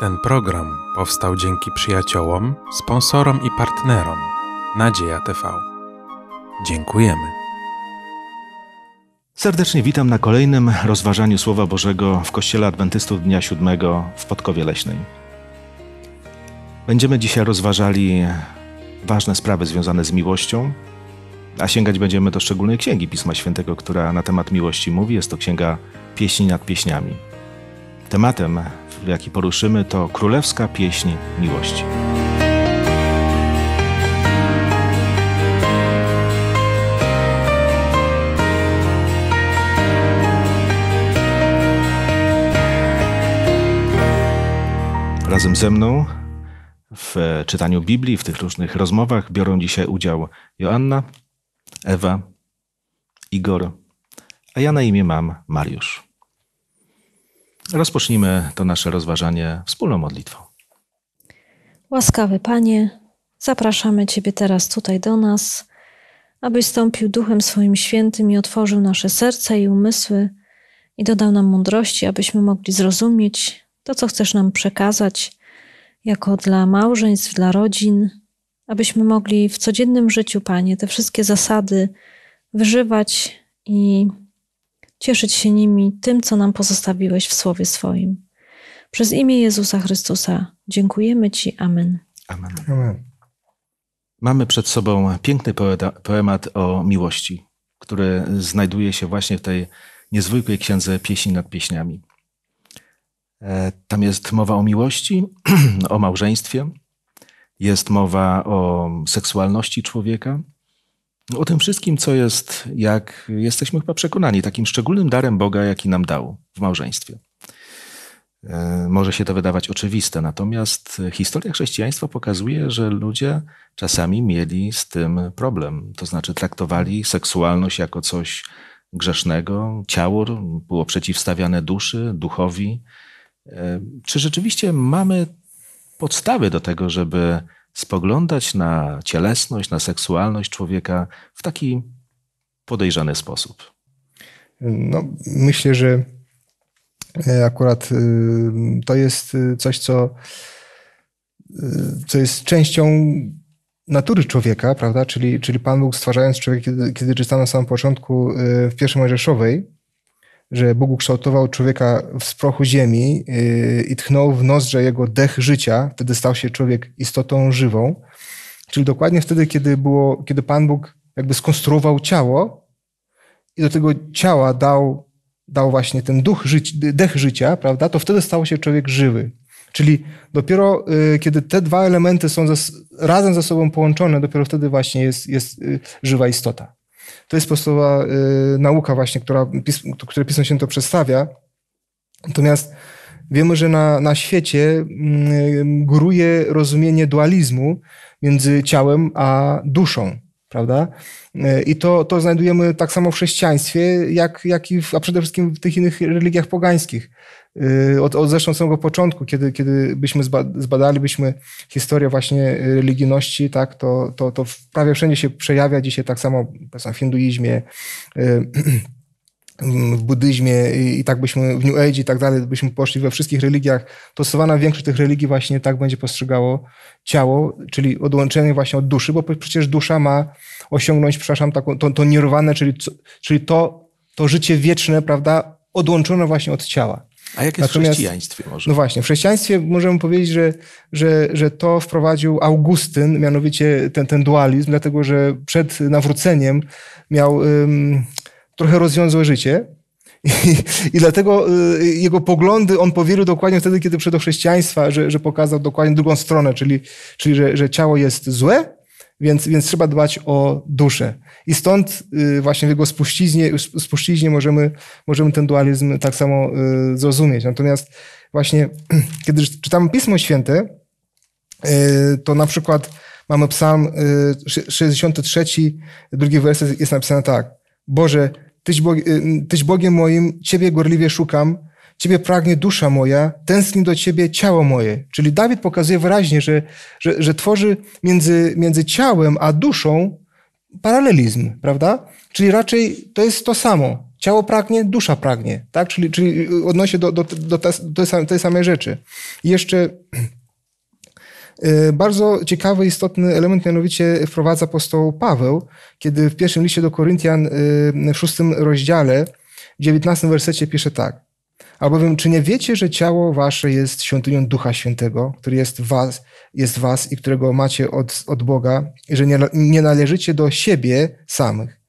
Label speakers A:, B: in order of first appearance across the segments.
A: Ten program powstał dzięki przyjaciołom, sponsorom i partnerom Nadzieja TV. Dziękujemy. Serdecznie witam na kolejnym rozważaniu Słowa Bożego w Kościele Adwentystów Dnia Siódmego w Podkowie Leśnej. Będziemy dzisiaj rozważali ważne sprawy związane z miłością, a sięgać będziemy do szczególnej księgi Pisma Świętego, która na temat miłości mówi. Jest to księga Pieśni nad Pieśniami. Tematem, jaki poruszymy, to królewska pieśń miłości. Razem ze mną w czytaniu Biblii, w tych różnych rozmowach biorą dzisiaj udział Joanna, Ewa, Igor, a ja na imię mam Mariusz. Rozpocznijmy to nasze rozważanie wspólną modlitwą.
B: Łaskawy Panie, zapraszamy Ciebie teraz tutaj do nas, abyś stąpił Duchem swoim świętym i otworzył nasze serca i umysły i dodał nam mądrości, abyśmy mogli zrozumieć to, co chcesz nam przekazać, jako dla małżeństw, dla rodzin, abyśmy mogli w codziennym życiu, Panie, te wszystkie zasady wyżywać i cieszyć się nimi, tym, co nam pozostawiłeś w Słowie swoim. Przez imię Jezusa Chrystusa dziękujemy Ci. Amen.
C: Amen. Amen.
A: Mamy przed sobą piękny poemat o miłości, który znajduje się właśnie w tej niezwykłej księdze Pieśni nad Pieśniami. E, tam jest mowa o miłości, o małżeństwie, jest mowa o seksualności człowieka, o tym wszystkim, co jest, jak jesteśmy chyba przekonani, takim szczególnym darem Boga, jaki nam dał w małżeństwie. E, może się to wydawać oczywiste, natomiast historia chrześcijaństwa pokazuje, że ludzie czasami mieli z tym problem. To znaczy traktowali seksualność jako coś grzesznego, ciało było przeciwstawiane duszy, duchowi. E, czy rzeczywiście mamy podstawy do tego, żeby spoglądać na cielesność, na seksualność człowieka w taki podejrzany sposób?
C: No, myślę, że e, akurat y, to jest y, coś, co, y, co jest częścią natury człowieka, prawda? Czyli, czyli Pan Bóg stwarzając człowieka, kiedy, kiedy czytamy na samym początku w pierwszej Mojżeszowej, że Bóg ukształtował człowieka w sprochu ziemi yy, i tchnął w że jego dech życia, wtedy stał się człowiek istotą żywą. Czyli dokładnie wtedy, kiedy, było, kiedy Pan Bóg jakby skonstruował ciało i do tego ciała dał, dał właśnie ten duch dech życia, prawda, to wtedy stał się człowiek żywy. Czyli dopiero yy, kiedy te dwa elementy są razem ze sobą połączone, dopiero wtedy właśnie jest, jest yy, żywa istota. To jest podstawowa y, e, nauka właśnie, która, pis, które Pismo Święte przedstawia. Natomiast wiemy, że na, na świecie mm, e, góruje rozumienie dualizmu między ciałem a duszą prawda? E, I to, to znajdujemy tak samo w chrześcijaństwie, jak, jak i w, a przede wszystkim w tych innych religiach pogańskich. E, od, od zresztą samego początku, kiedy, kiedy byśmy zba, zbadalibyśmy historię właśnie religijności, tak, to, to, to prawie wszędzie się przejawia dzisiaj tak, tak samo w hinduizmie, e, Mm, w buddyzmie i, tak byśmy w New Age i tak dalej, byśmy poszli we wszystkich religiach, to stosowana większość tych religii właśnie tak będzie postrzegało ciało, czyli odłączenie właśnie od duszy, bo przecież dusza ma osiągnąć, przepraszam, taką, to, to nirwane, czyli, czyli to, to życie wieczne, prawda, odłączone właśnie od ciała. A jak jest Natomiast, w chrześcijaństwie może? No właśnie, w chrześcijaństwie możemy powiedzieć, że, że, że to wprowadził Augustyn, mianowicie ten, ten dualizm, dlatego że przed nawróceniem miał trochę rozwiązłe życie. I, I, dlatego y, jego poglądy on powielił dokładnie wtedy, kiedy przyszedł do chrześcijaństwa, że, że pokazał dokładnie drugą stronę, czyli, czyli że, że ciało jest złe, więc, więc trzeba dbać o duszę. I stąd y, właśnie w jego spuściźnie, spuściźnie możemy, możemy ten dualizm tak samo y, zrozumieć. Natomiast właśnie, kiedy czytamy Pismo Święte, to na przykład mamy psalm 63, drugi werset jest napisany tak. Boże, Tyś, y, tyś Bogiem moim, Ciebie gorliwie szukam, Ciebie pragnie dusza moja, tęskni do Ciebie ciało moje. Czyli Dawid pokazuje wyraźnie, że, że, że tworzy między, między ciałem a duszą paralelizm, prawda? Czyli raczej to jest to samo. Ciało pragnie, dusza pragnie, tak? Czyli, czyli odnosi do, do, do, tej, samej rzeczy. I jeszcze E, bardzo ciekawy, istotny element mianowicie wprowadza apostoł Paweł, kiedy w pierwszym liście do Koryntian e, w szóstym rozdziale, w dziewiętnastym wersecie pisze tak. Albowiem, czy nie wiecie, że ciało wasze jest świątynią Ducha Świętego, który jest was, jest was i którego macie od, od Boga, i że nie, nie należycie do siebie samych?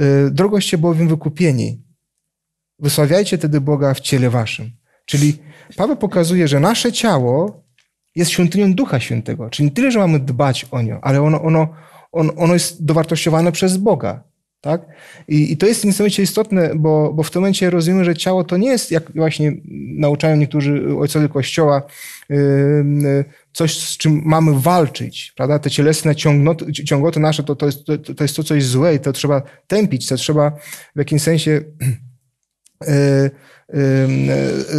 C: E, drogoście bowiem wykupieni. Wysławiajcie tedy Boga w ciele waszym. Czyli Paweł pokazuje, że nasze ciało jest świątynią Ducha Świętego. Czyli nie tyle, że mamy dbać o nią, ale ono, ono, on, ono jest dowartościowane przez Boga. Tak? I, I, to jest niesamowicie istotne, bo, bo w tym momencie rozumiemy, że ciało to nie jest, jak właśnie nauczają niektórzy ojcowie Kościoła, y, coś, z czym mamy walczyć. Prawda? Te cielesne ciągnoty, ciągoty nasze to, to, jest, to, to jest to coś złe i to trzeba tępić, to trzeba w jakimś sensie Y, y,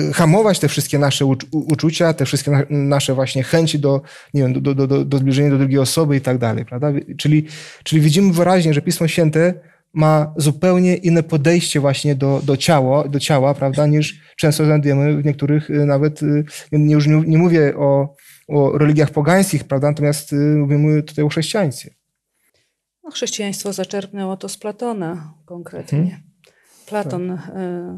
C: y, hamować te wszystkie nasze uczucia, te wszystkie nasze właśnie chęci do, nie wiem, do, do, do, do zbliżenia do drugiej osoby i tak dalej, prawda? Czyli, czyli widzimy wyraźnie, że Pismo Święte ma zupełnie inne podejście właśnie do, do, ciała, do ciała, prawda, niż często znajdujemy w niektórych nawet, nie, już nie, nie mówię o, o religiach pogańskich, prawda, natomiast mówimy tutaj o chrześcijaństwie.
D: No, chrześcijaństwo zaczerpnęło to z Platona konkretnie. Hmm. Platon tak. E,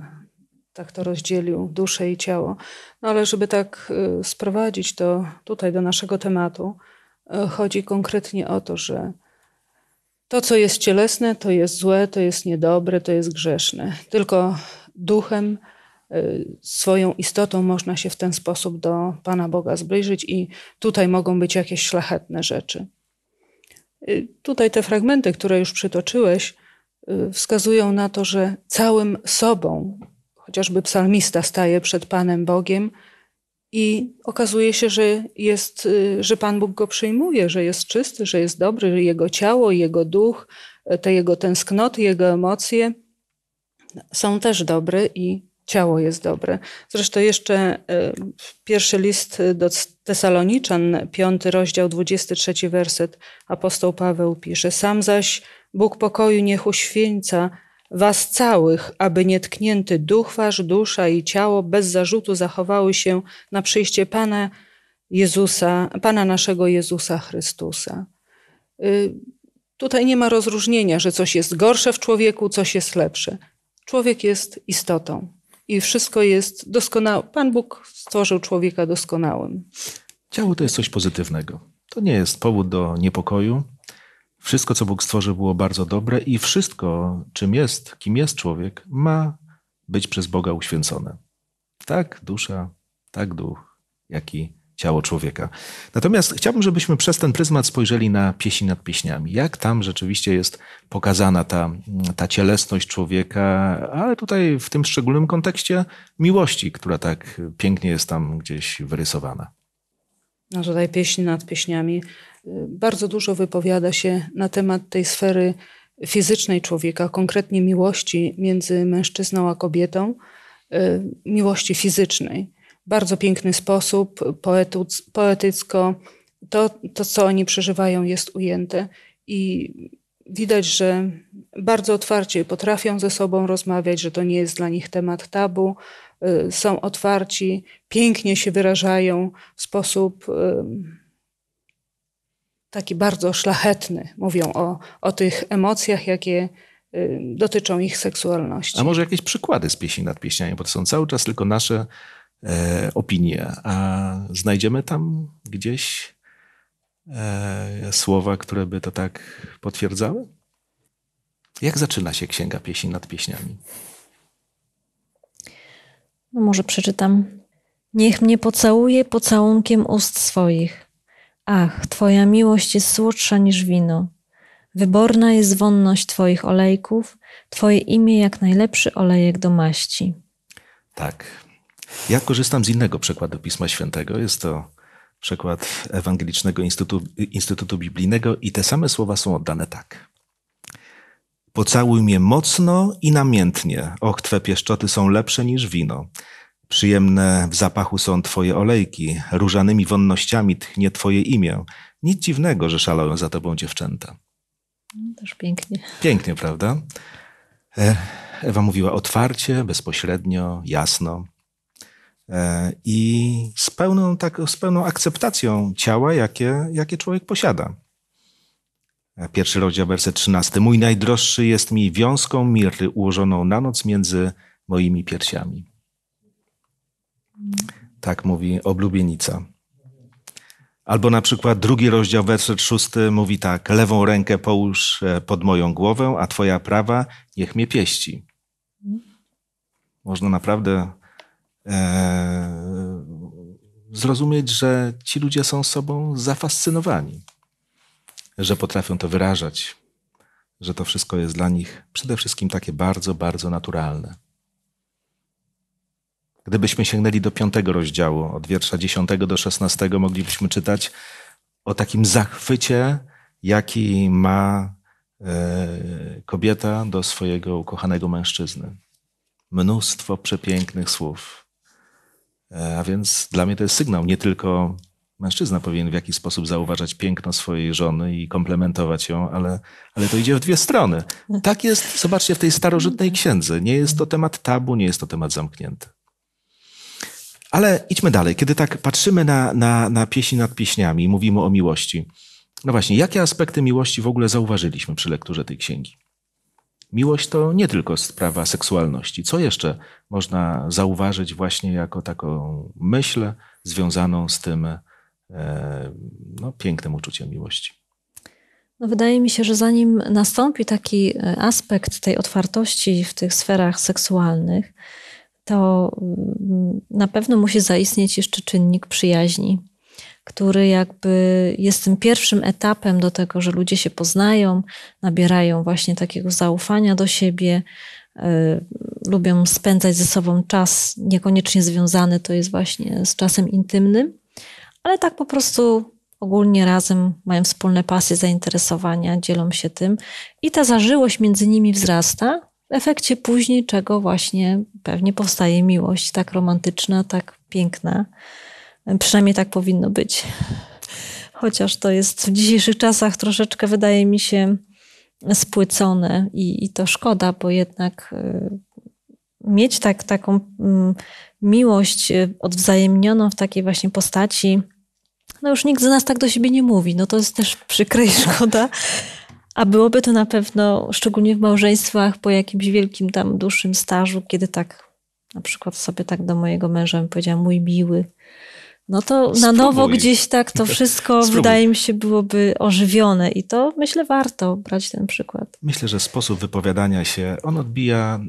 D: tak. to rozdzielił, duszę i ciało. No ale żeby tak e, sprowadzić to tutaj do naszego tematu, e, chodzi konkretnie o to, że to, co jest cielesne, to jest złe, to jest niedobre, to jest grzeszne. Tylko duchem, swoją istotą można się w ten sposób do Pana Boga zbliżyć, i tutaj mogą być jakieś szlachetne rzeczy. Tutaj te fragmenty, które już przytoczyłeś, Y, wskazują na to, że całym sobą chociażby psalmista staje przed Panem Bogiem i okazuje się, że, jest, y, że Pan Bóg go przyjmuje, że jest czysty, że jest dobry, że jego ciało, jego duch, y, te jego tęsknoty, jego emocje są też dobre i ciało jest dobre. Zresztą jeszcze pierwszy list do Tesaloniczan, piąty rozdział, 23 werset, apostoł Paweł pisze, sam zaś Bóg pokoju niech uświęca was całych, aby nietknięty duch wasz, dusza i ciało bez zarzutu zachowały się na przyjście Pana Jezusa, Pana naszego Jezusa Chrystusa. Y, tutaj nie ma rozróżnienia, że coś jest gorsze w człowieku, coś jest lepsze. Człowiek jest istotą i wszystko jest doskonałe. Pan Bóg stworzył człowieka doskonałym.
A: Ciało to jest coś pozytywnego. To nie jest powód do niepokoju, wszystko, co Bóg stworzył, było bardzo dobre i wszystko, czym jest, kim jest człowiek, ma być przez Boga uświęcone. Tak dusza, tak duch, jak i ciało człowieka. Natomiast chciałbym, żebyśmy przez ten pryzmat spojrzeli na pieśni nad pieśniami. Jak tam rzeczywiście jest pokazana ta, ta cielesność człowieka, ale tutaj w tym szczególnym kontekście miłości, która tak pięknie jest tam gdzieś wyrysowana na
D: rodzaj pieśni nad pieśniami, y, bardzo dużo wypowiada się na temat tej sfery fizycznej człowieka, konkretnie miłości między mężczyzną a kobietą, y, miłości fizycznej. Bardzo piękny sposób, poetycko. To, to, co oni przeżywają, jest ujęte i widać, że bardzo otwarcie potrafią ze sobą rozmawiać, że to nie jest dla nich temat tabu, Y, są otwarci, pięknie się wyrażają w sposób y, taki bardzo szlachetny. Mówią o, o tych emocjach, jakie y, dotyczą ich seksualności. A
A: może jakieś przykłady z pieśni nad pieśniami, bo to są cały czas tylko nasze e, opinie, a znajdziemy tam gdzieś e, słowa, które by to tak potwierdzały? Jak zaczyna się Księga Pieśni nad Pieśniami?
B: No może przeczytam. Niech mnie pocałuje pocałunkiem ust swoich. Ach, Twoja miłość jest słodsza niż wino. Wyborna jest wonność Twoich olejków, Twoje imię jak najlepszy olejek do maści.
A: Tak. Ja korzystam z innego przekładu Pisma Świętego. Jest to przekład Ewangelicznego Instytutu, Instytutu Biblijnego i te same słowa są oddane tak. Pocałuj mnie mocno i namiętnie. Och, twe pieszczoty są lepsze niż wino. Przyjemne w zapachu są twoje olejki, różanymi wonnościami tchnie twoje imię. Nic dziwnego, że szalają za tobą dziewczęta.
B: No, też pięknie.
A: Pięknie, prawda? E, Ewa mówiła otwarcie, bezpośrednio, jasno e, i z pełną, tak, z pełną akceptacją ciała, jakie, jakie człowiek posiada. Pierwszy rozdział, werset 13. Mój najdroższy jest mi wiązką mirry ułożoną na noc między moimi piersiami. Tak mówi oblubienica. Albo na przykład drugi rozdział, werset szósty mówi tak: Lewą rękę połóż e, pod moją głowę, a twoja prawa niech mnie pieści. Można naprawdę e, zrozumieć, że ci ludzie są sobą zafascynowani że potrafią to wyrażać, że to wszystko jest dla nich przede wszystkim takie bardzo, bardzo naturalne. Gdybyśmy sięgnęli do piątego rozdziału, od wiersza 10 do 16, moglibyśmy czytać o takim zachwycie, jaki ma e, kobieta do swojego ukochanego mężczyzny. Mnóstwo przepięknych słów. E, a więc dla mnie to jest sygnał nie tylko Mężczyzna powinien w jakiś sposób zauważać piękno swojej żony i komplementować ją, ale, ale to idzie w dwie strony. Tak jest, zobaczcie, w tej starożytnej księdze. Nie jest to temat tabu, nie jest to temat zamknięty. Ale idźmy dalej. Kiedy tak patrzymy na, na, na pieśni nad pieśniami i mówimy o miłości, no właśnie, jakie aspekty miłości w ogóle zauważyliśmy przy lekturze tej księgi? Miłość to nie tylko sprawa seksualności. Co jeszcze można zauważyć właśnie jako taką myśl związaną z tym, E, no, pięknym uczuciem miłości.
B: No, wydaje mi się, że zanim nastąpi taki e, aspekt tej otwartości w tych sferach seksualnych, to mm, na pewno musi zaistnieć jeszcze czynnik przyjaźni, który jakby jest tym pierwszym etapem do tego, że ludzie się poznają, nabierają właśnie takiego zaufania do siebie, e, lubią spędzać ze sobą czas, niekoniecznie związany to jest właśnie z czasem intymnym ale tak po prostu ogólnie razem mają wspólne pasje, zainteresowania, dzielą się tym i ta zażyłość między nimi wzrasta, w efekcie później czego właśnie pewnie powstaje miłość tak romantyczna, tak piękna. Przynajmniej tak powinno być. Chociaż to jest w dzisiejszych czasach troszeczkę, wydaje mi się, spłycone i, i to szkoda, bo jednak y, mieć tak, taką mm, miłość y, odwzajemnioną w takiej właśnie postaci no już nikt z nas tak do siebie nie mówi. No to jest też przykre i szkoda. A byłoby to na pewno, szczególnie w małżeństwach, po jakimś wielkim tam dłuższym stażu, kiedy tak na przykład sobie tak do mojego męża bym powiedziała, mój miły, no to Spróbuj. na nowo gdzieś tak to wszystko, wydaje mi się, byłoby ożywione i to myślę warto brać ten przykład.
A: Myślę, że sposób wypowiadania się, on odbija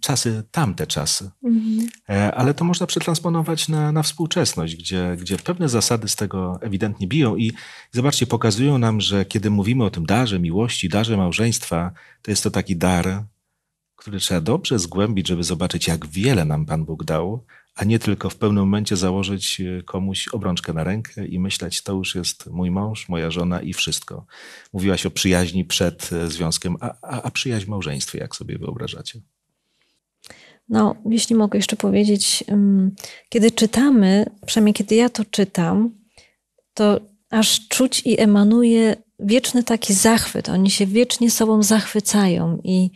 A: czasy, tamte czasy, mhm. E, ale to można przetransponować na, na współczesność, gdzie, gdzie pewne zasady z tego ewidentnie biją i zobaczcie, pokazują nam, że kiedy mówimy o tym darze miłości, darze małżeństwa, to jest to taki dar, który trzeba dobrze zgłębić, żeby zobaczyć, jak wiele nam Pan Bóg dał, a nie tylko w pewnym momencie założyć e, komuś obrączkę na rękę i myśleć, to już jest mój mąż, moja żona i wszystko. Mówiłaś o przyjaźni przed e, związkiem, a, a, a przyjaźń w małżeństwie, jak sobie wyobrażacie?
B: No, jeśli mogę jeszcze powiedzieć, kiedy czytamy, przynajmniej kiedy ja to czytam, to aż czuć i emanuje wieczny taki zachwyt. Oni się wiecznie sobą zachwycają i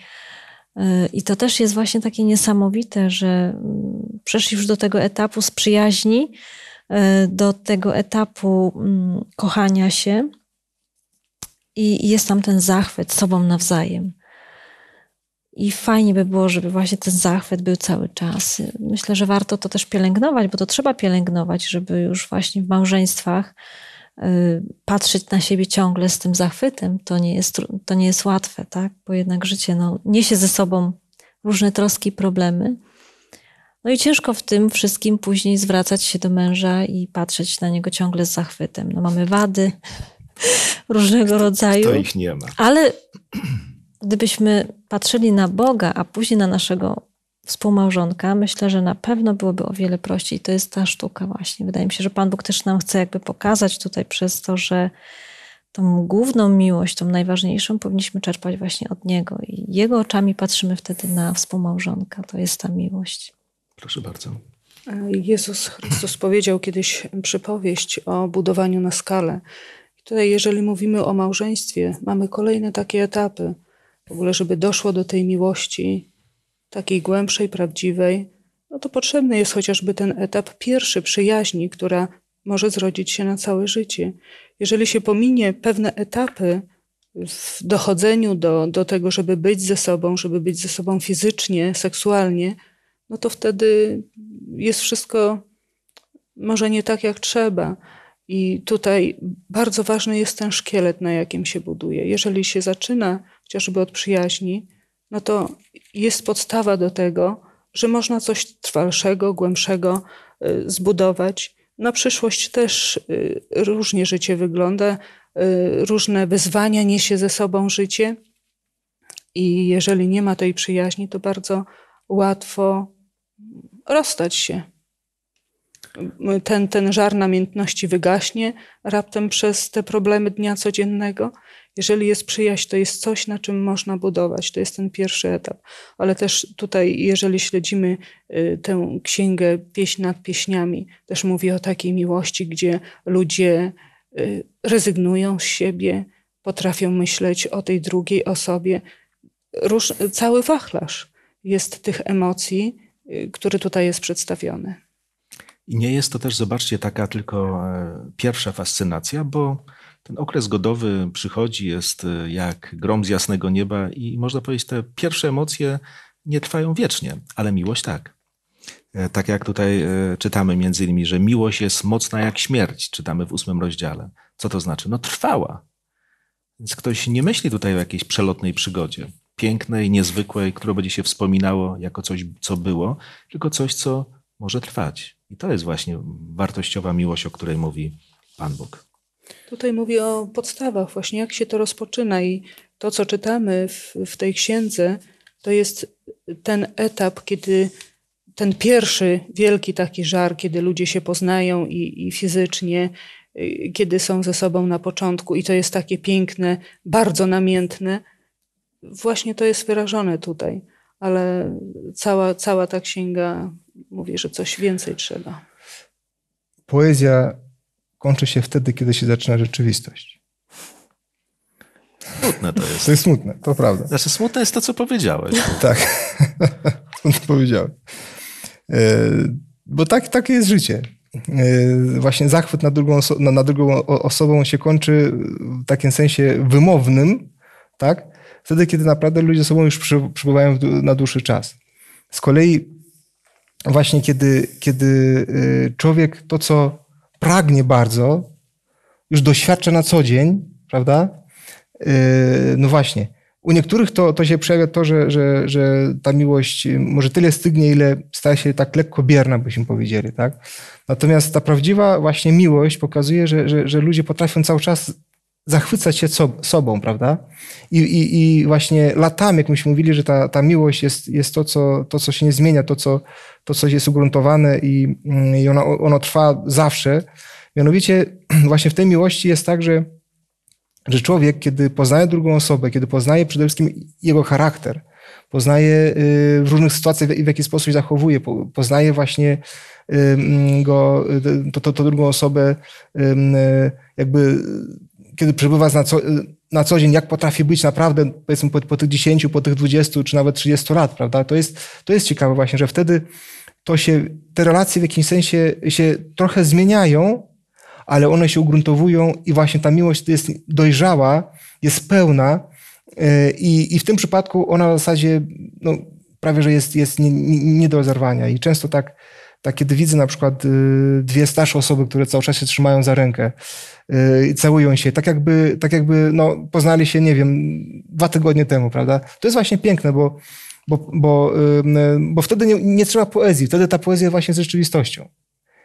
B: E, I to też jest właśnie takie niesamowite, że mm, przeszli już do tego etapu z przyjaźni, e, do tego etapu mm, kochania się i jest tam ten zachwyt sobą nawzajem. I fajnie by było, żeby właśnie ten zachwyt był cały czas. Myślę, że warto to też pielęgnować, bo to trzeba pielęgnować, żeby już właśnie w małżeństwach Y, patrzeć na siebie ciągle z tym zachwytem, to nie jest, to nie jest łatwe, tak? Bo jednak życie no, niesie ze sobą różne troski, i problemy. No i ciężko w tym wszystkim później zwracać się do męża i patrzeć na niego ciągle z zachwytem. No mamy wady różnego rodzaju. To ich nie ma. Ale gdybyśmy patrzyli na Boga, a później na naszego współmałżonka, myślę, że na pewno byłoby o wiele prościej. To jest ta sztuka właśnie. Wydaje mi się, że Pan Bóg też nam chce jakby pokazać tutaj przez to, że tą główną miłość, tą najważniejszą powinniśmy czerpać właśnie od Niego. I Jego oczami patrzymy wtedy na współmałżonka. To jest ta miłość. Proszę bardzo.
D: Jezus Chrystus powiedział kiedyś przypowieść o budowaniu na skalę. I tutaj, jeżeli mówimy o małżeństwie, mamy kolejne takie etapy. W ogóle, żeby doszło do tej miłości, takiej głębszej, prawdziwej, no to potrzebny jest chociażby ten etap pierwszy przyjaźni, która może zrodzić się na całe życie. Jeżeli się pominie pewne etapy w dochodzeniu do, do tego, żeby być ze sobą, żeby być ze sobą fizycznie, seksualnie, no to wtedy jest wszystko może nie tak jak trzeba. I tutaj bardzo ważny jest ten szkielet, na jakim się buduje. Jeżeli się zaczyna chociażby od przyjaźni, no to jest podstawa do tego, że można coś trwalszego, głębszego y, zbudować. Na przyszłość też y, różnie życie wygląda, y, różne wyzwania niesie ze sobą życie. I jeżeli nie ma tej przyjaźni, to bardzo łatwo rozstać się ten, ten żar namiętności wygaśnie raptem przez te problemy dnia codziennego. Jeżeli jest przyjaźń, to jest coś, na czym można budować. To jest ten pierwszy etap. Ale też tutaj, jeżeli śledzimy y, tę księgę Pieśń nad Pieśniami, też mówi o takiej miłości, gdzie ludzie y, rezygnują z siebie, potrafią myśleć o tej drugiej osobie. Róż, cały wachlarz jest tych emocji, y, który tutaj jest przedstawiony.
A: I nie jest to też, zobaczcie, taka tylko e, pierwsza fascynacja, bo ten okres godowy przychodzi, jest e, jak grom z jasnego nieba i można powiedzieć, te pierwsze emocje nie trwają wiecznie, ale miłość tak. E, tak jak tutaj czytamy między innymi, że miłość jest mocna jak śmierć, czytamy w ósmym rozdziale. Co to znaczy? No trwała. Więc ktoś nie myśli tutaj o jakiejś przelotnej przygodzie, pięknej, niezwykłej, którą będzie się wspominało jako coś, co było, tylko coś, co może trwać. I to jest właśnie wartościowa miłość, o której mówi Pan Bóg.
D: Tutaj mówi o podstawach, właśnie jak się to rozpoczyna, i to, co czytamy w, w tej księdze, to jest ten etap, kiedy ten pierwszy wielki taki żar, kiedy ludzie się poznają i, i fizycznie, y, kiedy są ze sobą na początku, i to jest takie piękne, bardzo namiętne. Właśnie to jest wyrażone tutaj, ale cała, cała ta księga mówi, że coś więcej trzeba.
C: Poezja kończy się wtedy, kiedy się zaczyna rzeczywistość. Smutne to jest. To jest smutne, to prawda. Znaczy smutne jest to, co powiedziałeś. tak, to powiedziałem. E, bo tak, takie jest życie. E, właśnie zachwyt na drugą, oso- na, drugą osobą się kończy w takim sensie wymownym, tak? Wtedy, kiedy naprawdę ludzie ze sobą już przybywają na dłuższy czas. Z kolei właśnie kiedy, kiedy y, człowiek to, co pragnie bardzo, już doświadcza na co dzień, prawda? Y, no właśnie. U niektórych to, to się przejawia to, że, że, że ta miłość y, może tyle stygnie, ile staje się tak lekko bierna, byśmy powiedzieli, tak? Natomiast ta prawdziwa właśnie miłość pokazuje, że, że, że ludzie potrafią cały czas zachwycać się sobą, prawda? I, i, i właśnie latami, jak myśmy mówili, że ta, ta miłość jest, jest to, co, to, co się nie zmienia, to, co, to coś jest ugruntowane i, mm, i ono, ono trwa zawsze. Mianowicie właśnie w tej miłości jest tak, że, że człowiek, kiedy poznaje drugą osobę, kiedy poznaje przede wszystkim jego charakter, poznaje y, w różnych sytuacjach i w jaki sposób się zachowuje, poznaje właśnie go, y, to, to, to drugą osobę, y, jakby kiedy przebywa na co, na co dzień, jak potrafi być naprawdę, powiedzmy, po, po tych 10, po tych 20 czy nawet 30 lat, prawda? To jest, to jest ciekawe właśnie, że wtedy to się te relacje w jakimś sensie się trochę zmieniają, ale one się ugruntowują i właśnie ta miłość jest dojrzała, jest pełna e, i, i w tym przypadku ona w zasadzie no, prawie, że jest, jest nie, nie do zerwania i często tak, tak kiedy widzę na przykład e, dwie starsze osoby, które cały czas się trzymają za rękę e, i całują się, tak jakby, tak jakby no, poznali się, nie wiem, dwa tygodnie temu, prawda? To jest właśnie piękne, bo bo, bo, e, bo wtedy nie, nie, trzeba poezji, wtedy ta poezja właśnie z rzeczywistością.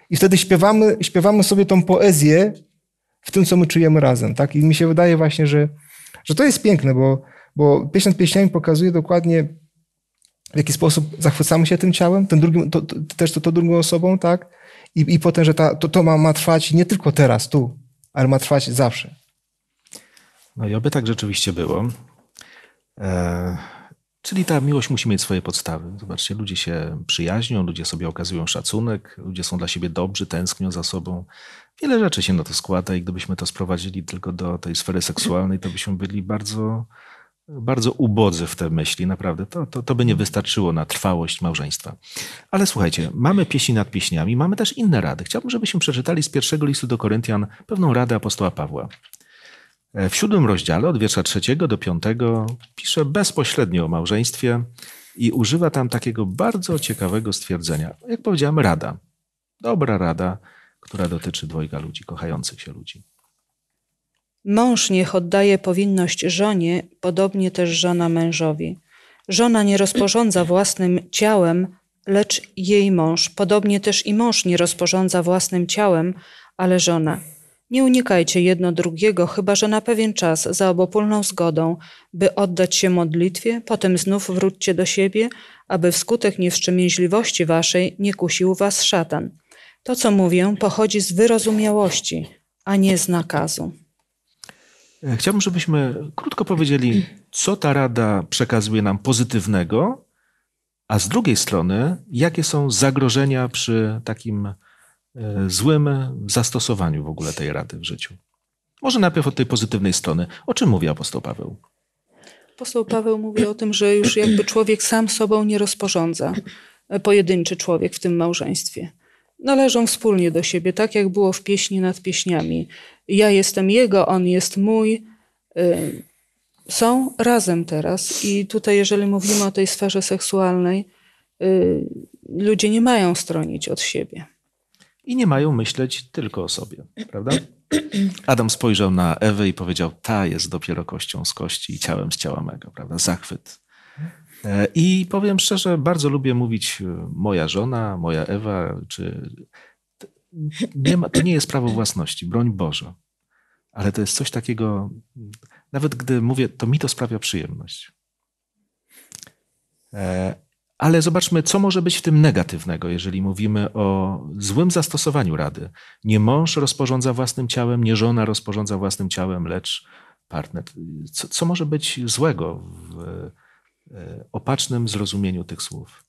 C: I wtedy śpiewamy, śpiewamy sobie tą poezję w tym, co my czujemy razem. Tak? I mi się wydaje właśnie, że, że to jest piękne, bo, bo pieśń nad pieśniami pokazuje dokładnie, w jaki sposób zachwycamy się tym ciałem, tym drugim, to, to, też to, to drugą osobą, tak? I, i potem, że ta, to, to ma, ma trwać nie tylko teraz, tu, ale ma trwać zawsze.
A: No i oby tak rzeczywiście było. E Czyli ta miłość musi mieć swoje podstawy. Zobaczcie, ludzie się przyjaźnią, ludzie sobie okazują szacunek, ludzie są dla siebie dobrzy, tęsknią za sobą. Wiele rzeczy się na to składa i gdybyśmy to sprowadzili tylko do tej sfery seksualnej, to byśmy byli bardzo, bardzo ubodzy w te myśli. Naprawdę, to, to, to by nie wystarczyło na trwałość małżeństwa. Ale słuchajcie, mamy pieśni nad pieśniami, mamy też inne rady. Chciałbym, żebyśmy przeczytali z pierwszego listu do Koryntian pewną radę apostoła Pawła. W siódmym rozdziale od wiersza trzeciego do piątego pisze bezpośrednio o małżeństwie i używa tam takiego bardzo ciekawego stwierdzenia. Jak powiedziałem, rada. Dobra rada, która dotyczy dwojga ludzi, kochających się ludzi.
D: Mąż niech oddaje powinność żonie, podobnie też żona mężowi. Żona nie rozporządza własnym ciałem, lecz jej mąż. Podobnie też i mąż nie rozporządza własnym ciałem, ale żona. Nie unikajcie jedno drugiego, chyba że na pewien czas za obopólną zgodą, by oddać się modlitwie, potem znów wróćcie do siebie, aby wskutek niewstrzemięźliwości waszej nie kusił was szatan. To, co mówię, pochodzi z wyrozumiałości, a nie z nakazu.
A: E, chciałbym, żebyśmy krótko powiedzieli, co ta rada przekazuje nam pozytywnego, a z drugiej strony, jakie są zagrożenia przy takim E, złym zastosowaniu w ogóle tej rady w życiu. Może najpierw od tej pozytywnej strony. O czym mówi apostoł Paweł?
D: Apostoł Paweł mówi o tym, że już jakby człowiek sam sobą nie rozporządza, pojedynczy człowiek w tym małżeństwie. Należą wspólnie do siebie, tak jak było w pieśni nad pieśniami. Ja jestem jego, on jest mój. Y, są razem teraz i tutaj, jeżeli mówimy o tej sferze seksualnej,
A: y, ludzie nie mają stronić od siebie i nie mają myśleć tylko o sobie, prawda? Adam spojrzał na Ewę i powiedział: Ta jest dopiero kością z kości i ciałem z ciała mego, prawda? Zachwyt. E, I powiem szczerze, bardzo lubię mówić e, moja żona, moja Ewa, czy. Nie ma, to nie jest prawo własności, broń Boże. Ale to jest coś takiego, nawet gdy mówię, to mi to sprawia przyjemność. E, ale zobaczmy, co może być w tym negatywnego, jeżeli mówimy o złym zastosowaniu rady. Nie mąż rozporządza własnym ciałem, nie żona rozporządza własnym ciałem, lecz partner. Co, co może być złego w e, opacznym zrozumieniu tych słów?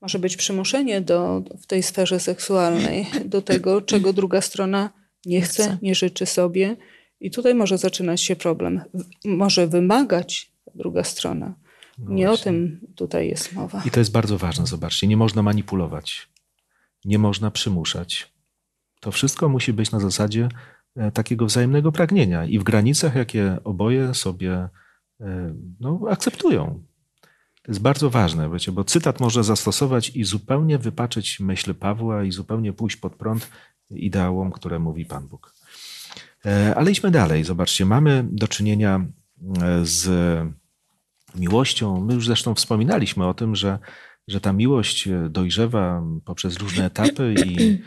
D: Może być przymuszenie do, w tej sferze seksualnej do tego, czego druga strona nie chce, nie życzy sobie. I tutaj może zaczynać się problem. Może wymagać druga strona no nie właśnie. o tym tutaj jest mowa. I to jest bardzo
A: ważne, zobaczcie. Nie można manipulować, nie można przymuszać. To wszystko musi być na zasadzie e, takiego wzajemnego pragnienia i w granicach, jakie oboje sobie e, no, akceptują. To jest bardzo ważne, wiecie, bo cytat może zastosować i zupełnie wypaczyć myśl Pawła i zupełnie pójść pod prąd ideałom, które mówi Pan Bóg. E, ale idźmy dalej. Zobaczcie, mamy do czynienia z miłością. My już zresztą wspominaliśmy o tym, że, że ta miłość e, dojrzewa poprzez różne etapy. I...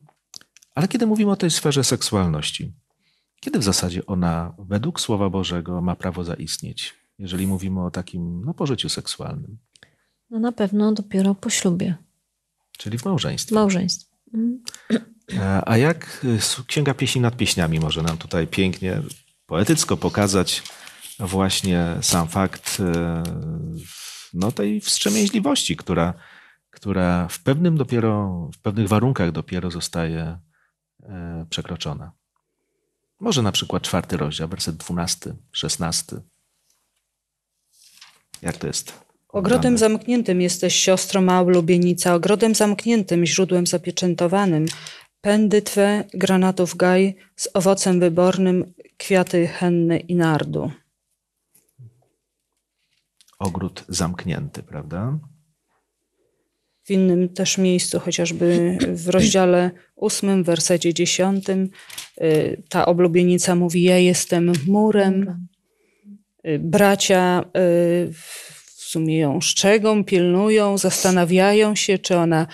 A: Ale kiedy mówimy o tej sferze seksualności, kiedy w zasadzie ona według Słowa Bożego ma prawo zaistnieć, jeżeli mówimy o takim no, pożyciu seksualnym?
B: No na pewno dopiero po ślubie.
A: Czyli w małżeństwie.
B: Małżeństwo. Mhm.
A: E, a jak e, Księga Pieśni nad Pieśniami może nam tutaj pięknie, poetycko pokazać właśnie sam fakt e, no, tej wstrzemięźliwości, która, która w pewnym dopiero, w pewnych warunkach dopiero zostaje e, przekroczona. Może na przykład czwarty rozdział, werset dwunasty, szesnasty. Jak to jest? Ogrodem
D: zamkniętym jesteś, siostro ma ulubienica, ogrodem zamkniętym, źródłem zapieczętowanym. Pędy twe, granatów gaj, z owocem wybornym, kwiaty henny i nardu
A: ogród zamknięty, prawda?
D: W innym też miejscu, chociażby w rozdziale ósmym, wersecie dziesiątym, y, ta oblubienica mówi: Ja jestem murem. Y, bracia y, w sumie ją szczegą, pilnują, zastanawiają się, czy ona,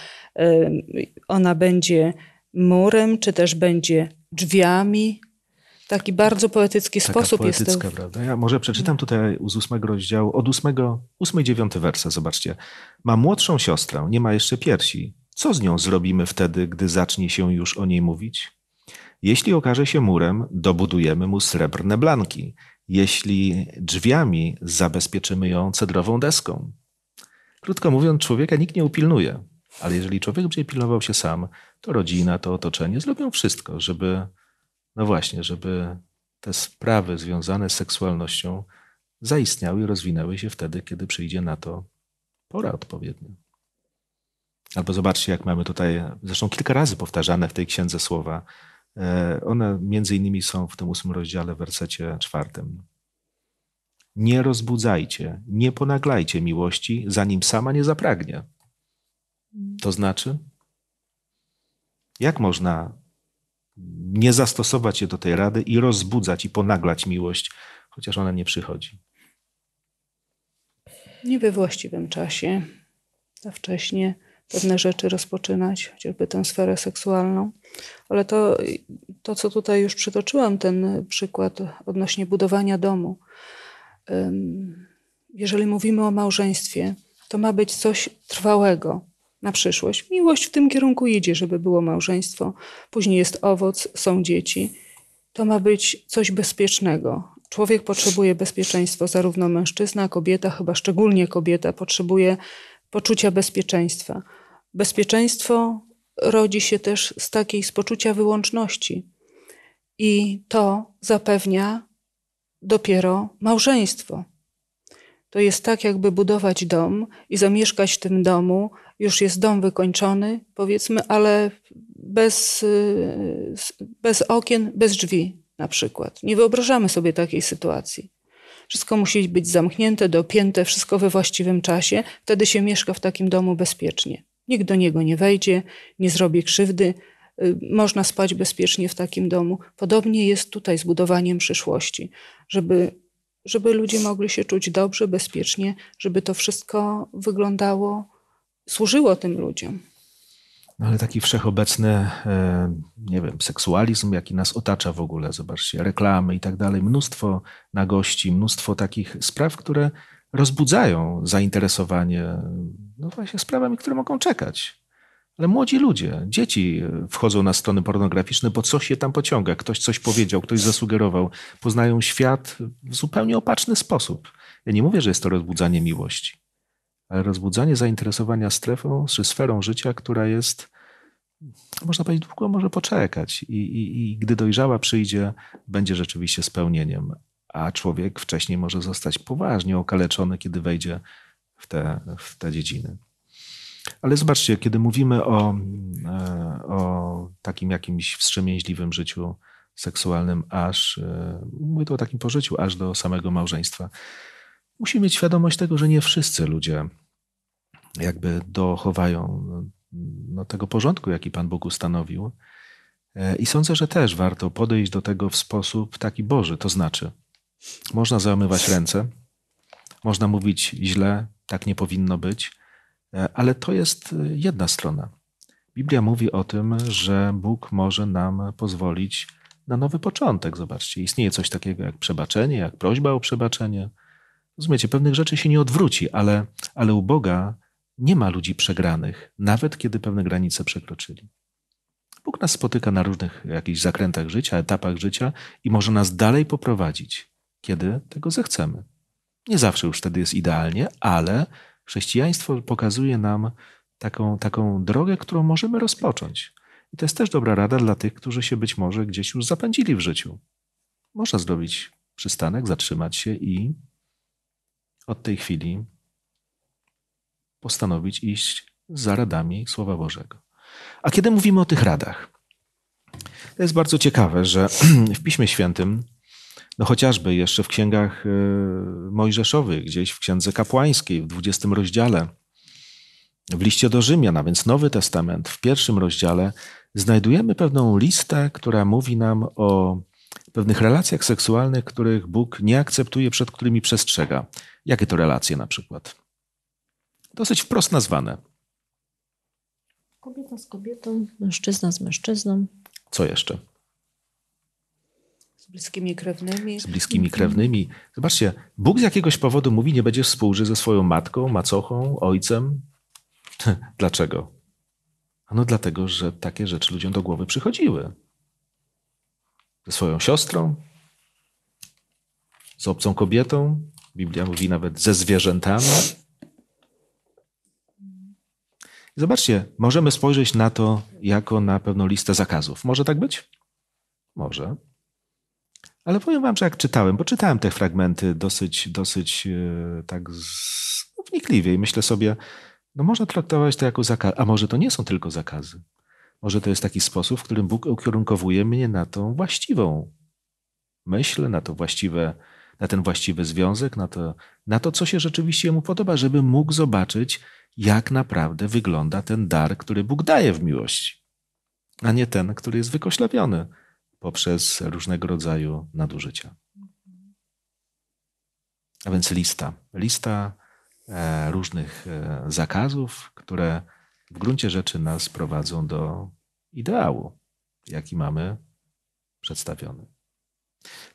D: ona będzie murem, czy też będzie drzwiami, taki bardzo poetycki Taka sposób poetycka, jest. To...
A: prawda? Ja może przeczytam tutaj z ósmego rozdziału, od ósmego, ósmy dziewiąty werset, zobaczcie. Ma młodszą siostrę, nie ma jeszcze piersi. Co z nią zrobimy wtedy, gdy zacznie się już o niej mówić? Jeśli okaże się murem, dobudujemy mu srebrne blanki. Jeśli drzwiami, zabezpieczymy ją cedrową deską. Krótko mówiąc, człowieka nikt nie upilnuje. Ale jeżeli człowiek będzie pilnował się sam, to rodzina, to otoczenie zrobią wszystko, żeby no właśnie, żeby te sprawy związane z seksualnością zaistniały i rozwinęły się wtedy, kiedy przyjdzie na to pora odpowiednia. Albo zobaczcie, jak mamy tutaj, zresztą kilka razy powtarzane w tej księdze słowa. E, one między innymi są w tym ósmym rozdziale, w wersecie czwartym. Nie rozbudzajcie, nie ponaglajcie miłości, zanim sama nie zapragnie. To znaczy, jak można nie zastosować się do tej rady i rozbudzać i ponaglać miłość, chociaż ona nie przychodzi.
D: Nie we właściwym czasie, za wcześnie pewne rzeczy rozpoczynać, chociażby tę sferę seksualną. Ale to, to co tutaj już przytoczyłam, ten przykład odnośnie budowania domu. Jeżeli mówimy o małżeństwie, to ma być coś trwałego na przyszłość. Miłość w tym kierunku idzie, żeby było małżeństwo, później jest owoc, są dzieci. To ma być coś bezpiecznego. Człowiek potrzebuje bezpieczeństwa, zarówno mężczyzna, kobieta, chyba szczególnie kobieta, potrzebuje poczucia bezpieczeństwa. Bezpieczeństwo rodzi się też z takiej, z poczucia wyłączności. I to zapewnia dopiero małżeństwo. To jest tak, jakby budować dom i zamieszkać w tym domu już jest dom wykończony, powiedzmy, ale bez, y, bez okien, bez drzwi na przykład. Nie wyobrażamy sobie takiej sytuacji. Wszystko musi być zamknięte, dopięte, wszystko we właściwym czasie. Wtedy się mieszka w takim domu bezpiecznie. Nikt do niego nie wejdzie, nie zrobi krzywdy. Y, można spać bezpiecznie w takim domu. Podobnie jest tutaj z budowaniem przyszłości, żeby, żeby ludzie mogli się czuć dobrze, bezpiecznie, żeby to wszystko wyglądało służyło tym ludziom.
A: No ale taki wszechobecny, e, nie wiem, seksualizm, jaki nas otacza w ogóle, zobaczcie, reklamy i tak dalej, mnóstwo nagości, mnóstwo takich spraw, które rozbudzają zainteresowanie no właśnie sprawami, które mogą czekać. Ale młodzi ludzie, dzieci wchodzą na strony pornograficzne, bo coś je tam pociąga. Ktoś coś powiedział, ktoś zasugerował. Poznają świat w zupełnie opaczny sposób. Ja nie mówię, że jest to rozbudzanie miłości rozbudzanie zainteresowania strefą czy sferą życia, która jest, można powiedzieć, długo może poczekać i, i, i gdy dojrzała przyjdzie, będzie rzeczywiście spełnieniem. A człowiek wcześniej może zostać poważnie okaleczony, kiedy wejdzie w te, w te dziedziny. Ale zobaczcie, kiedy mówimy o, e, o takim jakimś wstrzemięźliwym życiu seksualnym, aż, e, mówię tu o takim pożyciu, aż do samego małżeństwa, musimy mieć świadomość tego, że nie wszyscy ludzie jakby dochowają no, no, tego porządku, jaki Pan Bóg ustanowił. E, I sądzę, że też warto podejść do tego w sposób taki Boży, to znaczy, można załamywać ręce, można mówić źle, tak nie powinno być, e, ale to jest e, jedna strona. Biblia mówi o tym, że Bóg może nam pozwolić na nowy początek. Zobaczcie, istnieje coś takiego jak przebaczenie, jak prośba o przebaczenie. Rozumiecie, pewnych rzeczy się nie odwróci, ale, ale u Boga nie ma ludzi przegranych, nawet kiedy pewne granice przekroczyli. Bóg nas spotyka na różnych jakichś zakrętach życia, etapach życia i może nas dalej poprowadzić, kiedy tego zechcemy. Nie zawsze już wtedy jest idealnie, ale chrześcijaństwo pokazuje nam taką, taką drogę, którą możemy rozpocząć. I to jest też dobra rada dla tych, którzy się być może gdzieś już zapędzili w życiu. Można zrobić przystanek, zatrzymać się i od tej chwili postanowić iść za radami Słowa Bożego. A kiedy mówimy o tych radach? To jest bardzo ciekawe, że w Piśmie Świętym, no chociażby jeszcze w księgach y, mojżeszowych, gdzieś w księdze kapłańskiej, w 20 rozdziale, w liście do Rzymian, a więc Nowy Testament, w pierwszym rozdziale, znajdujemy pewną listę, która mówi nam o pewnych relacjach seksualnych, których Bóg nie akceptuje, przed którymi przestrzega. Jakie to relacje na przykład? dosyć wprost nazwane.
B: Kobieta z kobietą, mężczyzna z mężczyzną.
A: Co jeszcze?
D: Z bliskimi krewnymi. Z bliskimi krewnymi.
A: Zobaczcie, Bóg z jakiegoś powodu mówi, nie będziesz współżyć ze swoją matką, macochą, ojcem. Dlaczego? no dlatego, że takie rzeczy ludziom do głowy przychodziły. Ze swoją siostrą, z obcą kobietą, Biblia mówi nawet ze zwierzętami. I zobaczcie, możemy spojrzeć na to jako na pewną listę zakazów. Może tak być? Może. Ale powiem wam, że jak czytałem, bo czytałem te fragmenty dosyć, dosyć yy, tak z, no, wnikliwie i myślę sobie, no można traktować to jako zakaz, a może to nie są tylko zakazy. Może to jest taki sposób, w którym Bóg ukierunkowuje mnie na tą właściwą myśl, na to właściwe, na ten właściwy związek, na to, na to, co się rzeczywiście mu podoba, żeby mógł zobaczyć, jak naprawdę wygląda ten dar, który Bóg daje w miłości, a nie ten, który jest wykoślawiony poprzez różnego rodzaju nadużycia. A więc lista. Lista e, różnych e, zakazów, które w gruncie rzeczy nas prowadzą do ideału, jaki mamy przedstawiony.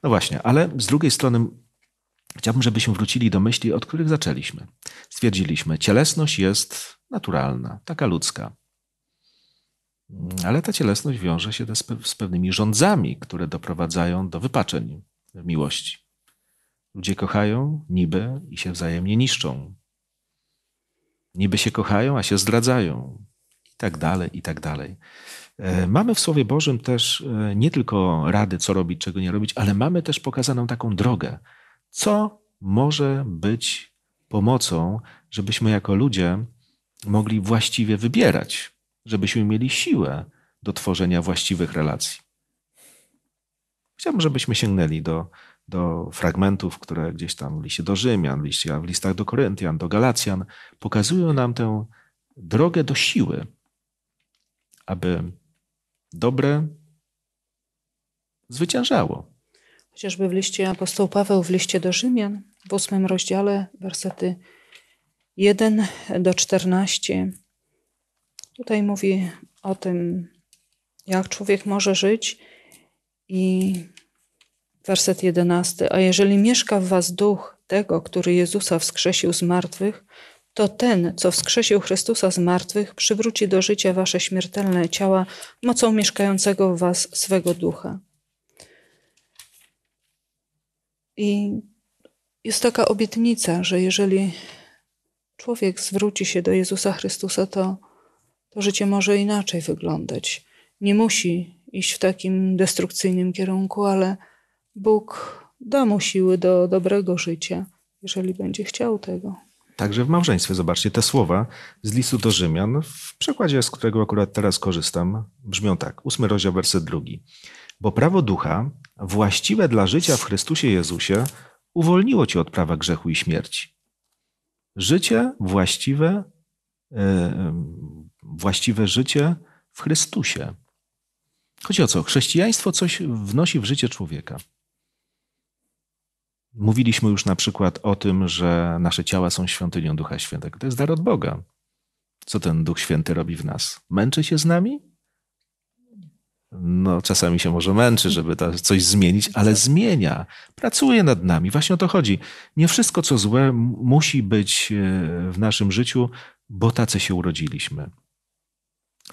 A: No właśnie, ale z drugiej strony Chciałbym, żebyśmy wrócili do myśli, od których zaczęliśmy. Stwierdziliśmy, cielesność jest naturalna, taka ludzka. Ale ta cielesność wiąże się z pewnymi rządzami, które doprowadzają do wypaczeń w miłości. Ludzie kochają niby i się wzajemnie niszczą. Niby się kochają, a się zdradzają. I tak dalej, i tak dalej. E, mamy w Słowie Bożym też e, nie tylko rady, co robić, czego nie robić, ale mamy też pokazaną taką drogę, co może być pomocą, żebyśmy jako ludzie mogli właściwie wybierać, żebyśmy mieli siłę do tworzenia właściwych relacji. Chciałbym, żebyśmy sięgnęli do, do fragmentów, które gdzieś tam w liście do Rzymian, w listach do Koryntian, do Galacjan pokazują nam tę drogę do siły, aby dobre zwyciężało.
D: Chociażby w liście apostoł Paweł w liście do Rzymian w ósmym rozdziale wersety 1 do 14. Tutaj mówi o tym, jak człowiek może żyć i werset 11. A jeżeli mieszka w was duch tego, który Jezusa wskrzesił z martwych, to ten, co wskrzesił Chrystusa z martwych, przywróci do życia wasze śmiertelne ciała mocą mieszkającego w was swego ducha. I jest taka obietnica, że jeżeli człowiek zwróci się do Jezusa Chrystusa, to, to życie może inaczej wyglądać. Nie musi iść w takim destrukcyjnym kierunku, ale Bóg da mu siły do dobrego życia, jeżeli będzie chciał tego.
A: Także w małżeństwie, zobaczcie, te słowa z listu do Rzymian, w przekładzie, z którego akurat teraz korzystam, brzmią tak. Ósmy rozdział, werset drugi. Bo prawo ducha, właściwe dla życia w Chrystusie Jezusie uwolniło cię od prawa grzechu i śmierci. Życie właściwe, e, właściwe życie w Chrystusie. Chodzi o co? Chrześcijaństwo coś wnosi w życie człowieka. Mówiliśmy już na przykład o tym, że nasze ciała są świątynią Ducha Świętego. To jest dar od Boga. Co ten Duch Święty robi w nas? Męczy się z nami? no, czasami się może męczy, żeby coś zmienić, ale zmienia, pracuje nad nami. Właśnie o to chodzi. Nie wszystko, co złe, musi być e, w naszym życiu, bo tacy się urodziliśmy.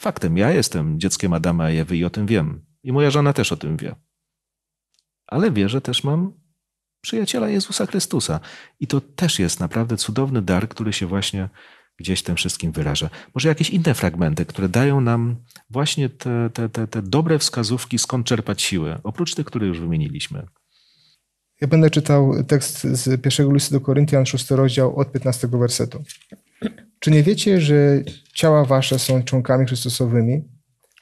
A: Faktem, ja jestem dzieckiem Adama i Ewy i o tym wiem. I moja żona też o tym wie. Ale wie, że też mam przyjaciela Jezusa Chrystusa. I to też jest naprawdę cudowny dar, który się właśnie gdzieś tym wszystkim wyraża. Może jakieś inne fragmenty, które dają nam właśnie te, te, te, te dobre wskazówki, skąd czerpać siłę, oprócz tych, które już wymieniliśmy.
C: Ja będę czytał tekst z pierwszego listu do Koryntian, 6 rozdział od 15 wersetu. Czy nie wiecie, że ciała wasze są członkami Chrystusowymi?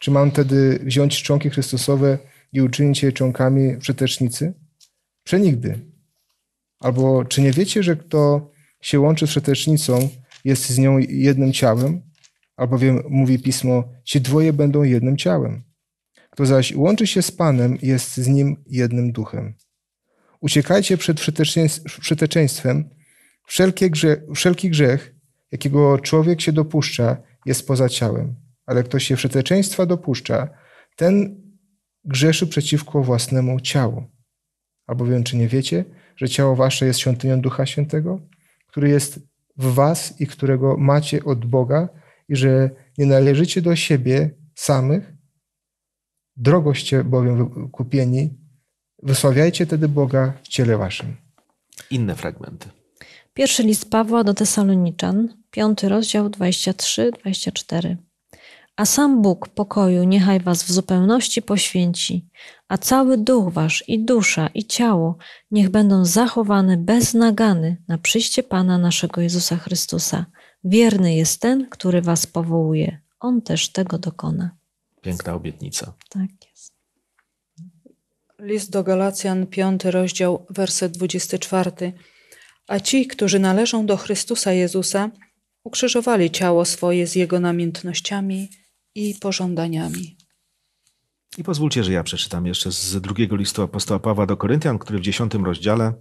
C: Czy mam wtedy wziąć członki Chrystusowe i uczynić je członkami przetecznicy? Przenigdy. Albo czy nie wiecie, że kto się łączy z przetecznicą, jest z nią jednym ciałem, albowiem mówi pismo: Ci dwoje będą jednym ciałem. Kto zaś łączy się z Panem, jest z nim jednym duchem. Uciekajcie przed przeteczeństwem. wszelki grzech, jakiego człowiek się dopuszcza, jest poza ciałem. Ale kto się przeteczeństwa dopuszcza, ten grzeszy przeciwko własnemu ciału. Albowiem, czy nie wiecie, że ciało wasze jest świątynią Ducha Świętego, który jest w was i którego macie od Boga i że nie należycie do siebie samych, drogoście bowiem kupieni, wysławiajcie tedy Boga w ciele waszym. Inne fragmenty.
B: Pierwszy list Pawła do Tesaloniczan, piąty rozdział 23-24. A sam Bóg pokoju niechaj was w zupełności poświęci, a cały duch wasz i dusza i ciało niech będą zachowane bez nagany na przyjście Pana naszego Jezusa Chrystusa. Wierny jest ten, który was powołuje. On też tego dokona.
A: Piękna obietnica.
B: Tak jest.
D: List do Galacjan, piąty rozdział, werset 24. A ci, którzy należą do Chrystusa Jezusa, ukrzyżowali ciało swoje z jego namiętnościami i pożądaniami.
A: I pozwólcie, że ja przeczytam jeszcze z drugiego listu apostoła Pawła do Koryntian, który w dziesiątym rozdziale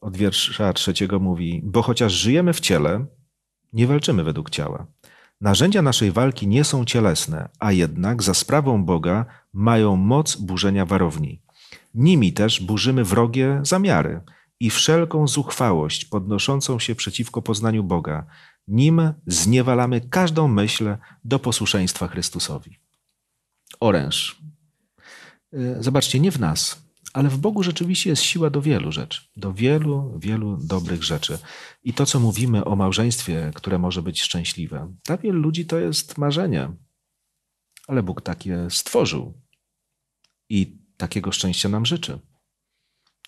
A: od wiersza trzeciego mówi: Bo chociaż żyjemy w ciele, nie walczymy według ciała. Narzędzia naszej walki nie są cielesne, a jednak za sprawą Boga mają moc burzenia warowni. Nimi też burzymy wrogie zamiary i wszelką zuchwałość podnoszącą się przeciwko poznaniu Boga nim zniewalamy każdą myśl do posłuszeństwa Chrystusowi. Oręż. E, zobaczcie, nie w nas, ale w Bogu rzeczywiście jest siła do wielu rzeczy, do wielu, wielu dobrych rzeczy. I to, co mówimy o małżeństwie, które może być szczęśliwe, dla wielu ludzi to jest marzenie, ale Bóg takie stworzył i takiego szczęścia nam życzy.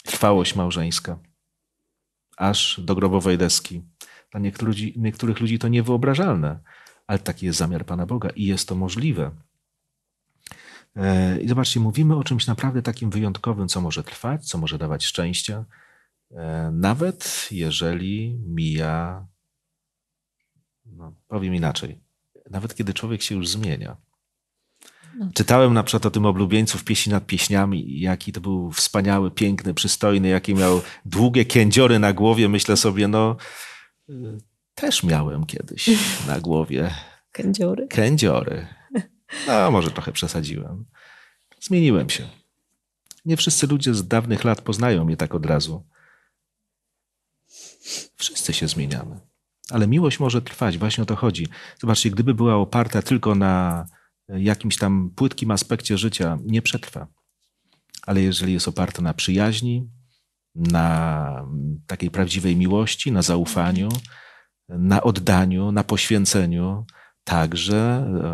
A: Trwałość małżeńska, aż do grobowej deski dla niektórych ludzi, niektórych ludzi to niewyobrażalne, ale taki jest zamiar Pana Boga i jest to możliwe. E, I zobaczcie, mówimy o czymś naprawdę takim wyjątkowym, co może trwać, co może dawać szczęścia, e, nawet jeżeli mija, no, powiem inaczej, nawet kiedy człowiek się już zmienia. No. Tak. Czytałem na przykład o tym oblubieńcu w pieśni nad pieśniami, jaki to był wspaniały, piękny, przystojny, jaki miał długie kędziory na głowie. Myślę sobie, no Y, też miałem kiedyś na głowie. Kędziory? Kędziory. No, może trochę przesadziłem. Zmieniłem się. Nie wszyscy ludzie z dawnych lat poznają mnie tak od razu. Wszyscy się zmieniamy. Ale miłość może trwać, właśnie o to chodzi. Zobaczcie, gdyby była oparta tylko na jakimś tam płytkim aspekcie życia, nie przetrwa. Ale jeżeli jest oparta na przyjaźni, na takiej prawdziwej miłości, na zaufaniu, na oddaniu, na poświęceniu, także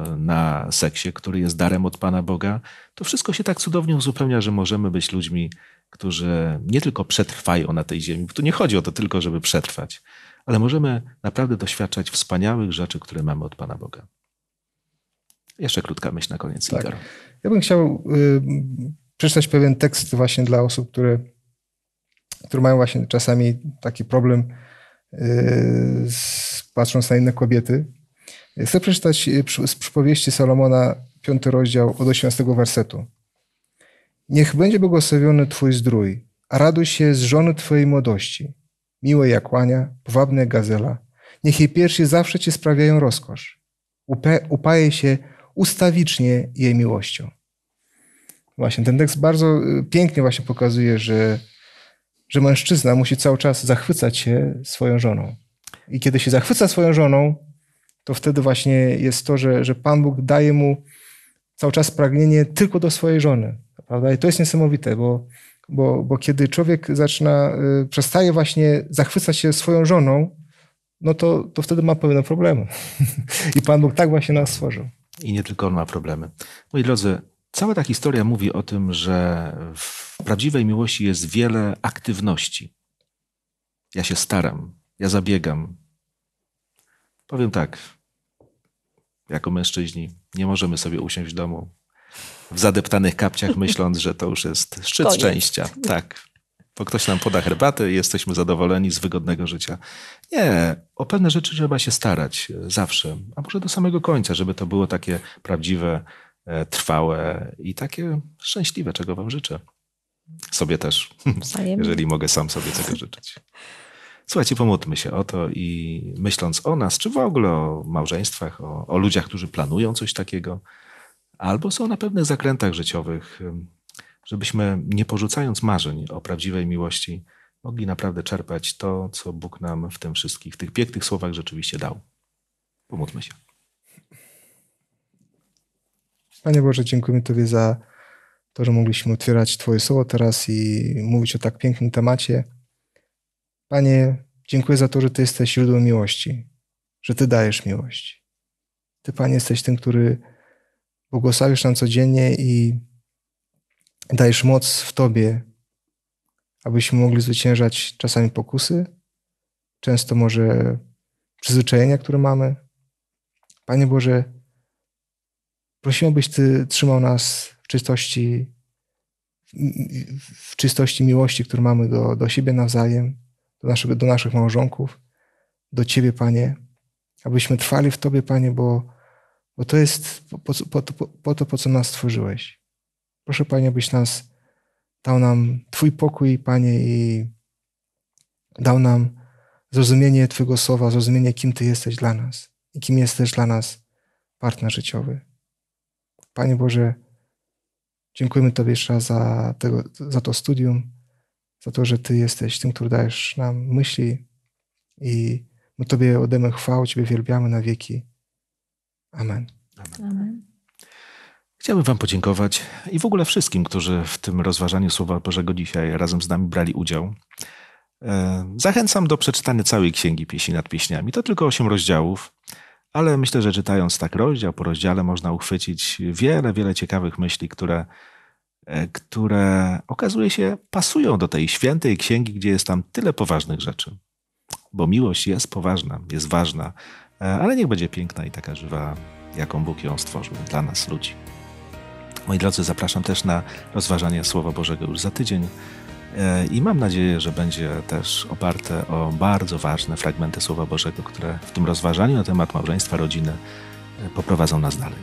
A: e, na seksie, który jest darem od Pana Boga. To wszystko się tak cudownie uzupełnia, że możemy być ludźmi, którzy nie tylko przetrwają na tej ziemi, bo tu nie chodzi o to tylko, żeby przetrwać, ale możemy naprawdę doświadczać wspaniałych rzeczy, które mamy od Pana Boga. Jeszcze krótka myśl na koniec. Tak.
C: Ja bym chciał y, przeczytać pewien tekst właśnie dla osób, które które mają właśnie czasami taki problem, y, z, patrząc na inne kobiety. Chcę przeczytać y, z przypowieści Salomona, piąty rozdział od 18 wersetu. Niech będzie błogosławiony Twój zdrój, a raduj się z żony Twojej młodości. Miłe jak łania, powabne jak gazela. Niech jej piersi zawsze Ci sprawiają rozkosz. Upe, upaje się ustawicznie jej miłością. Właśnie ten tekst bardzo y, pięknie właśnie pokazuje, że że mężczyzna musi cały czas zachwycać się swoją żoną. I kiedy się zachwyca swoją żoną, to wtedy właśnie jest to, że, że Pan Bóg daje mu cały czas pragnienie tylko do swojej żony. Prawda? I to jest niesamowite, bo, bo, bo kiedy człowiek zaczyna, y, przestaje właśnie zachwycać się swoją żoną, no to, to wtedy ma pewne problemy. I Pan Bóg tak właśnie nas stworzył.
A: I nie tylko on ma problemy. Moi drodzy, Cała ta historia mówi o tym, że w prawdziwej miłości jest wiele aktywności. Ja się staram, ja zabiegam. Powiem tak, jako mężczyźni nie możemy sobie usiąść w domu w zadeptanych kapciach, myśląc, że to już jest szczyt Koniec. szczęścia. Tak. Bo ktoś nam poda herbaty i jesteśmy zadowoleni z wygodnego życia. Nie, o pewne rzeczy trzeba się starać e, zawsze, a może do samego końca, żeby to było takie prawdziwe E, trwałe i takie szczęśliwe, czego Wam życzę. Sobie też, Wzajemnie. jeżeli mogę sam sobie tego życzyć. Słuchajcie, pomódlmy się o to i myśląc o nas, czy w ogóle o małżeństwach, o, o ludziach, którzy planują coś takiego, albo są na pewnych zakrętach życiowych, żebyśmy nie porzucając marzeń o prawdziwej miłości, mogli naprawdę czerpać to, co Bóg nam w tym wszystkich, w tych pięknych słowach rzeczywiście dał.
C: Pomódlmy się. Panie Boże, dziękujemy Tobie za to, że mogliśmy otwierać Twoje słowo teraz i mówić o tak pięknym temacie. Panie, dziękuję za to, że Ty jesteś źródłem miłości, że Ty dajesz miłość. Ty, Panie, jesteś tym, który błogosławisz nam codziennie i dajesz moc w Tobie, abyśmy mogli zwyciężać czasami pokusy, często może przyzwyczajenia, które mamy. Panie Boże, Prosimy, byś Ty trzymał nas w czystości, w czystości miłości, którą mamy do, do siebie nawzajem, do, naszego, do naszych małżonków, do Ciebie, Panie, abyśmy trwali w Tobie, Panie, bo, bo to jest po, po, po, po to, po co nas stworzyłeś. Proszę, Panie, abyś nas dał nam Twój pokój, Panie, i dał nam zrozumienie Twojego słowa, zrozumienie, kim Ty jesteś dla nas i kim jesteś dla nas partner życiowy. Panie Boże, dziękujemy Tobie jeszcze raz za, tego, za to studium, za to, że Ty jesteś tym, który dajesz nam myśli i my Tobie odejmę chwałę, Ciebie wielbiamy na wieki. Amen. Amen. Amen.
A: Chciałbym Wam podziękować i w ogóle wszystkim, którzy w tym rozważaniu Słowa Bożego dzisiaj razem z nami brali udział. E, zachęcam do przeczytania całej Księgi Pieśni nad Pieśniami. To tylko osiem rozdziałów ale myślę, że czytając tak rozdział po rozdziale można uchwycić wiele, wiele ciekawych myśli, które, e, które okazuje się pasują do tej świętej księgi, gdzie jest tam tyle poważnych rzeczy. Bo miłość jest poważna, jest ważna, e, ale niech będzie piękna i taka żywa, jaką Bóg ją stworzył dla nas ludzi. Moi drodzy, zapraszam też na rozważanie Słowa Bożego już za tydzień. E, I mam nadzieję, że będzie też oparte o bardzo ważne fragmenty Słowa Bożego, które w tym rozważaniu na temat małżeństwa, rodziny e, poprowadzą nas dalej.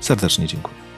A: Serdecznie dziękuję.